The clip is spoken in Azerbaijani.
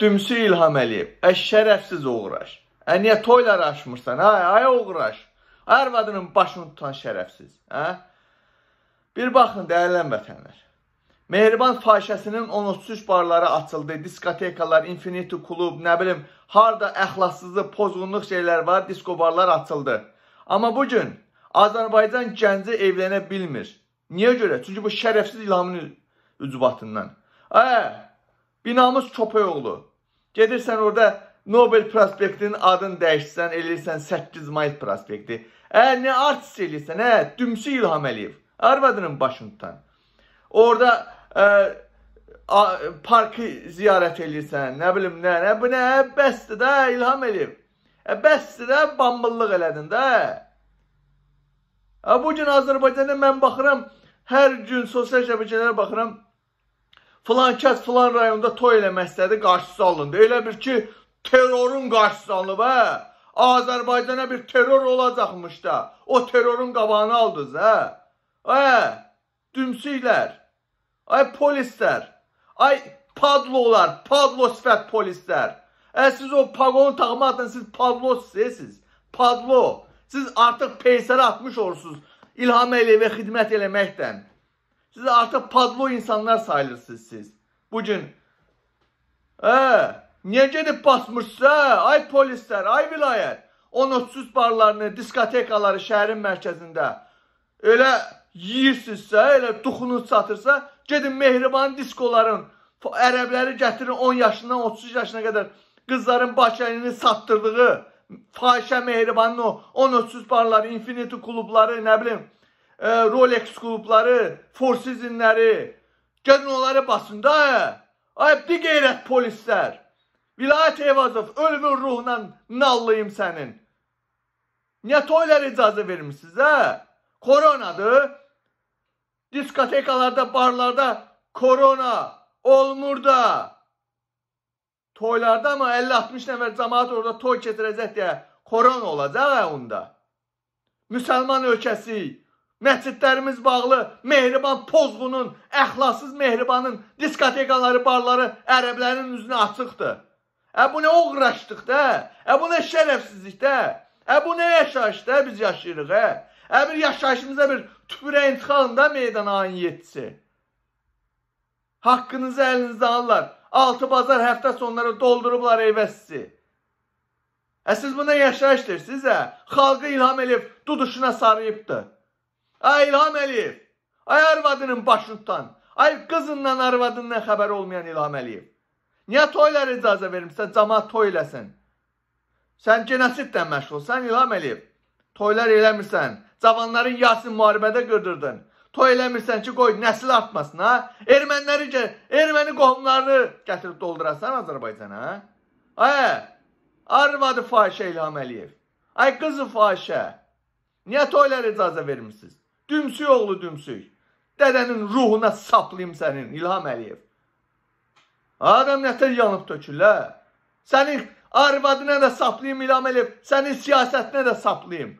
dümsü ilham eləyib. Əş şərəfsiz oğraş. Ə niyə toylara aşmırsan? Ay, ay oğraş. Arvadının başını tutan şərəfsiz. Hə? Bir baxın dəyərlən vətənlər. Mehriban fahişəsinin 13 barları açıldı. Diskotekalar, Infinity klub, nə bilim, harda əxlassızlıq, pozğunluq şeylər var, disko barlar açıldı. Amma bu gün Azərbaycan gənci evlənə bilmir. Niyə görə? Çünki bu şərəfsiz ilhamın ucubatından. Ə, Binamız Köpəyoğlu. Gedirsən orada Nobel prospektinin adını dəyişsən, eləyirsən 8 may prospekti. Ə, nə artist eləyirsən, hə, Dümsü İlham Əliyev. Arvadının başını tutan. Orada ə, a, parkı ziyarət eləyirsən, nə bilim, nə, nə, bu nə, bəsdir də İlham Əliyev. Ə, bəsdir də bambıllıq elədin də. Ə, bugün Azərbaycanda mən baxıram, hər gün sosial şəbəkələrə baxıram, Filan kəs filan rayonda toy eləməsidir, qarşısı alındı. Elə bir ki, terrorun qarşısı alınıb, hə? Azərbaycana bir terror olacaqmış da. O terrorun qabağını aldınız, hə? Hə? Dümsüklər. Ay polislər. Ay padlolar, padlo sifət polislər. Ə, siz o paqonu taqmadın, siz padlosisiniz. Padlo. Siz artıq peysərə atmış olursunuz İlham Əliyevə xidmət eləməkdən. Siz artıq padlo insanlar sayılırsınız siz. Bugün. Hə, niyə gedib basmırsınız hə? Ay polislər, ay vilayət. 10-30 barlarını, diskotekaları şəhərin mərkəzində elə yiyirsinizsə, elə duxunuz çatırsa, gedin mehriban diskoların, ərəbləri gətirin 10 yaşından 30 yaşına qədər qızların bakənini satdırdığı fahişə mehribanın o 10-30 barları, infinity klubları, nə bilim, e, Rolex klubları, Four Season'ləri, gəlin onları basın da. Ay, bir qeyrət polislər. Vilayət Evazov, ölümün ruhla nallayım sənin. Niyə toylar icazə vermişsiniz, hə? Koronadır. Diskotekalarda, barlarda korona olmur da. Toylarda amma 50-60 nəfər cəmaət orada toy keçirəcək deyə korona olacaq hə onda. Müsəlman ölkəsi Məscidlərimiz bağlı mehriban pozğunun, əxlasız mehribanın diskotekaları, barları ərəblərin üzünə açıqdır. Ə, bu nə uğraşdıq da? Ə, bu nə şərəfsizlik də? Ə, bu nə yaşayış da biz yaşayırıq, ə? Ə, bir yaşayışımıza bir tüpürə intiqalında meydana ayın yetisi. Haqqınızı əlinizdə alırlar. 6 bazar həftə sonları doldurublar evə sizi. Ə, siz buna yaşayış deyirsiniz, ə? Xalqı ilham elib, duduşuna sarıyıbdır. Ay İlham Əliyev, ay arvadının başından, ay qızından arvadından xəbəri olmayan İlham Əliyev. Niyə toylara icazə vermirsən, cəmaat toy eləsin? Sən genosidlə məşğulsan İlham Əliyev. Toylar eləmirsən, cavanların Yasin müharibədə götürdün. Toy eləmirsən ki, qoy nəsil artmasın, ha? Erməniləri, erməni qohumlarını gətirib doldurasan Azərbaycana, ha? Ay, hə, arvadı fahişə İlham Əliyev. Ay qızı fahişə. Niyə toylara icazə vermirsiniz? Dümsük oğlu dümsük. Dədənin ruhuna saplayım sənin İlham Əliyev. Adam nətər yanıb tökülə. Sənin arvadına da saplayım İlham Əliyev. Sənin siyasətinə də saplayım.